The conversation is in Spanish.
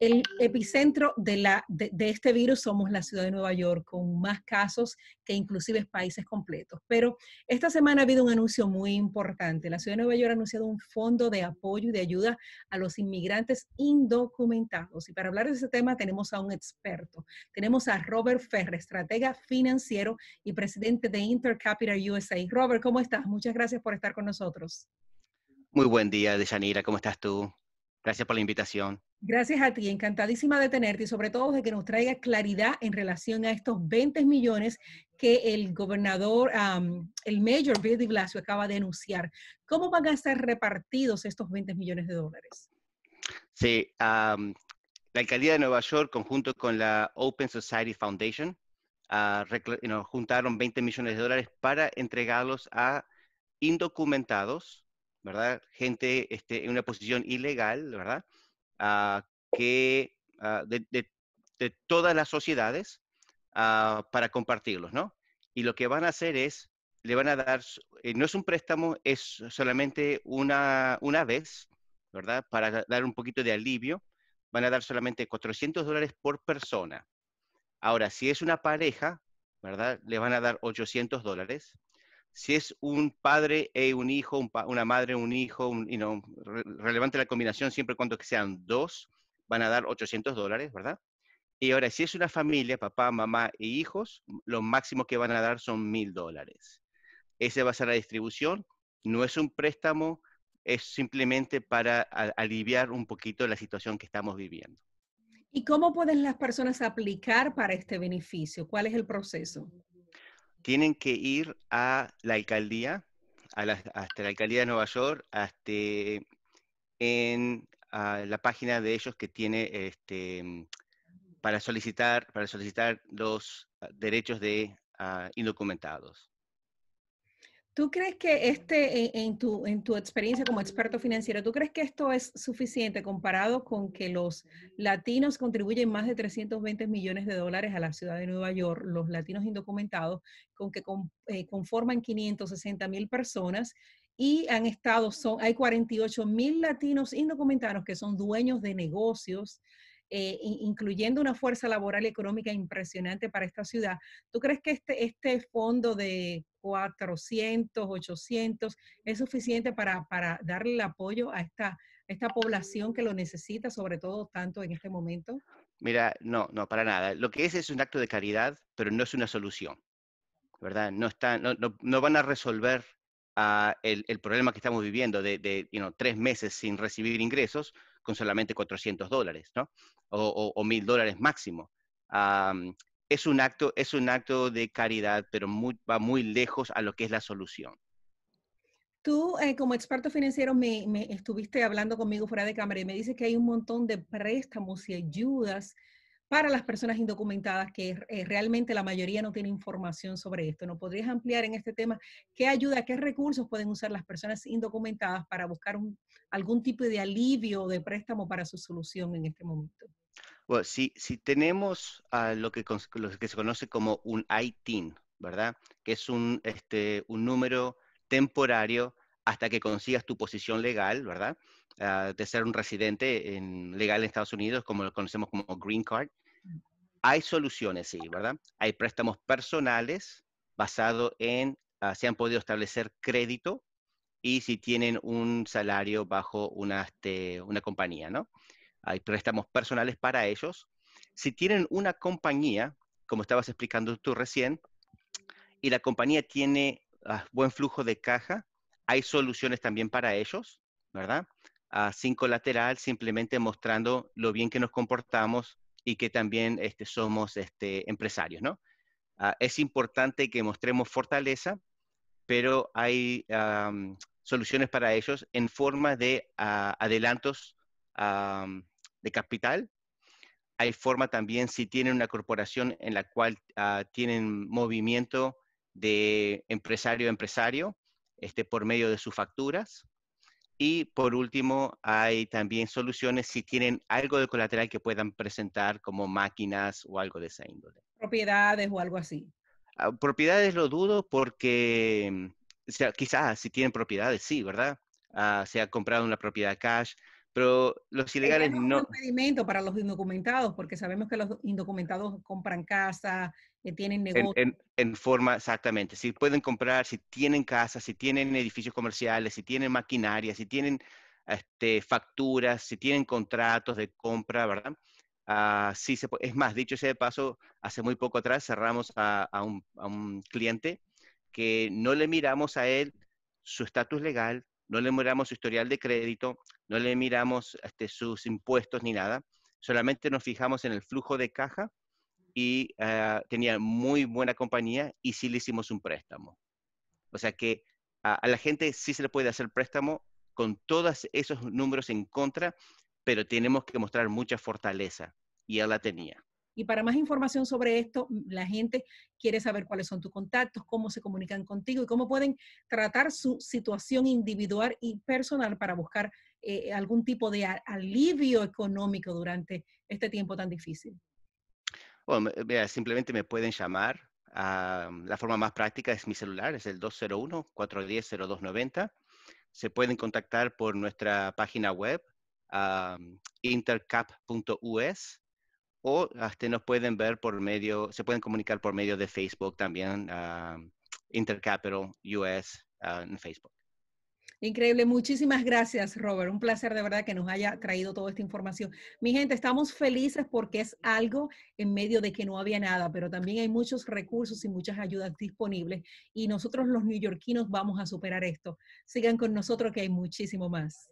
el epicentro de, este virus somos la ciudad de Nueva York, con más casos que inclusive países completos. Pero esta semana ha habido un anuncio muy importante. La ciudad de Nueva York ha anunciado un fondo de apoyo y de ayuda a los inmigrantes indocumentados. Y para hablar de ese tema tenemos a un experto. Tenemos a Robert Ferrer, estratega financiero y presidente de Intercapital USA. Robert, ¿cómo estás? Muchas gracias por estar con nosotros. Muy buen día, Dejanira. ¿Cómo estás tú? Gracias por la invitación. Gracias a ti, encantadísima de tenerte y sobre todo de que nos traiga claridad en relación a estos 20 millones que el gobernador, el mayor Bill de Blasio acaba de anunciar. ¿Cómo van a ser repartidos estos 20 millones de dólares? Sí, la alcaldía de Nueva York, conjunto con la Open Society Foundation, ah, eh, juntaron 20 millones de dólares para entregarlos a indocumentados, ¿verdad? Gente este, en una posición ilegal, ¿verdad? Ah, que, ah, de, todas las sociedades ah, para compartirlos, ¿no? Y lo que van a hacer es, le van a dar, eh, no es un préstamo, es solamente una, una vez, ¿verdad? Para dar un poquito de alivio, van a dar solamente 400 dólares por persona. Ahora, si es una pareja, ¿verdad? Le van a dar 800 dólares si es un padre e un hijo, una madre, un hijo, relevante la combinación siempre cuando que sean dos, van a dar 800 dólares, ¿verdad? Y ahora, si es una familia, papá, mamá e hijos, lo máximo que van a dar son 1000 dólares. Esa va a ser la distribución, no es un préstamo, es simplemente para aliviar un poquito la situación que estamos viviendo. ¿Y cómo pueden las personas aplicar para este beneficio? ¿Cuál es el proceso? tienen que ir a la alcaldía, hasta la alcaldía de Nueva York, hasta en la página de ellos que tiene este, mm, para solicitar para solicitar los ah, derechos de ah, indocumentados. ¿Tú crees que este, en tu, en tu experiencia como experto financiero, ¿tú crees que esto es suficiente comparado con que los latinos contribuyen más de 320 millones de dólares a la ciudad de Nueva York, los latinos indocumentados, con que eh, conforman 560 mil personas y han estado, son, hay 48 mil latinos indocumentados que son dueños de negocios, eh, incluyendo una fuerza laboral y económica impresionante para esta ciudad. ¿Tú crees que este, este fondo de 400, 800, es suficiente para, darle el apoyo a esta, esta población que lo necesita, sobre todo tanto en este momento? Mira, no, no, para nada. Lo que es es un acto de caridad, pero no es una solución, ¿verdad? No, está, no, van a resolver ah, el, problema que estamos viviendo de, you tres meses sin recibir ingresos con solamente 400 dólares, ¿no? O, mil 1000 dólares máximo es un acto, es un acto de caridad, pero va muy lejos a lo que es la solución. Tú, eh, como experto financiero, me, estuviste hablando conmigo fuera de cámara y me dices que hay un montón de préstamos y ayudas para las personas indocumentadas que eh, realmente la mayoría no tiene información sobre esto. ¿No podrías ampliar en este tema qué ayuda, qué recursos pueden usar las personas indocumentadas para buscar algún tipo de alivio o de préstamo para su solución en este momento? Pues, si, tenemos a lo, que, se conoce como un ITIN, ¿verdad? Que es este, un, número temporario hasta que consigas tu posición legal, ¿verdad? Ah, de ser un residente legal en Estados Unidos, como lo conocemos como Green Card. Hay soluciones, sí, ¿verdad? Hay préstamos personales basado en, ah, si han podido establecer crédito y si tienen un salario bajo una, este, una compañía, ¿no? hay préstamos personales para ellos. Si tienen una compañía, como estabas explicando tú recién, y la compañía tiene ah, buen flujo de caja, hay soluciones también para ellos, ¿verdad? Ah, sin colateral, simplemente mostrando lo bien que nos comportamos y que también este, somos este, empresarios, ¿no? Ah, es importante que mostremos fortaleza, pero hay soluciones para ellos en forma de adelantos de capital. Hay forma también si tienen una corporación en la cual ah, tienen movimiento de empresario a empresario este, por medio de sus facturas. Y por último, hay también soluciones si tienen algo de colateral que puedan presentar como máquinas o algo de esa índole. Propiedades o algo así. Ah, propiedades lo dudo porque o mm, sea, quizás si tienen propiedades, sí, ¿verdad? Ah, se ha comprado una propiedad cash, pero los ilegales no. un impedimento para los indocumentados, porque sabemos que los indocumentados compran casa, eh, tienen negocios. En, forma, exactamente. Si pueden comprar, si tienen casas, si tienen edificios comerciales, si tienen maquinaria, si tienen este, facturas, si tienen contratos de compra, ¿verdad? Ah, sí se Es más, dicho ese de paso, hace muy poco atrás cerramos a, un, a un cliente que no le miramos a él su estatus legal, no le miramos su historial de crédito, no le miramos este, sus impuestos ni nada, solamente nos fijamos en el flujo de caja y eh, tenía muy buena compañía y sí le hicimos un préstamo. O sea que a, a la gente sí se le puede hacer préstamo con todos esos números en contra, pero tenemos que mostrar mucha fortaleza y él la tenía. Y para más información sobre esto, la gente quiere saber cuáles son tus contactos, cómo se comunican contigo y cómo pueden tratar su situación individual y personal para buscar eh, algún tipo de alivio económico durante este tiempo tan difícil. Bueno, oh, simplemente me pueden llamar. Um, la forma más práctica es mi celular, es el 201-410-0290. Se pueden contactar por nuestra página web, um, intercap.us o hasta este, nos pueden ver por medio, se pueden comunicar por medio de Facebook también, ah, Intercapital US ah, en Facebook. Increíble, muchísimas gracias Robert, un placer de verdad que nos haya traído toda esta información. Mi gente, estamos felices porque es algo en medio de que no había nada, pero también hay muchos recursos y muchas ayudas disponibles y nosotros los neoyorquinos vamos a superar esto. Sigan con nosotros que hay muchísimo más.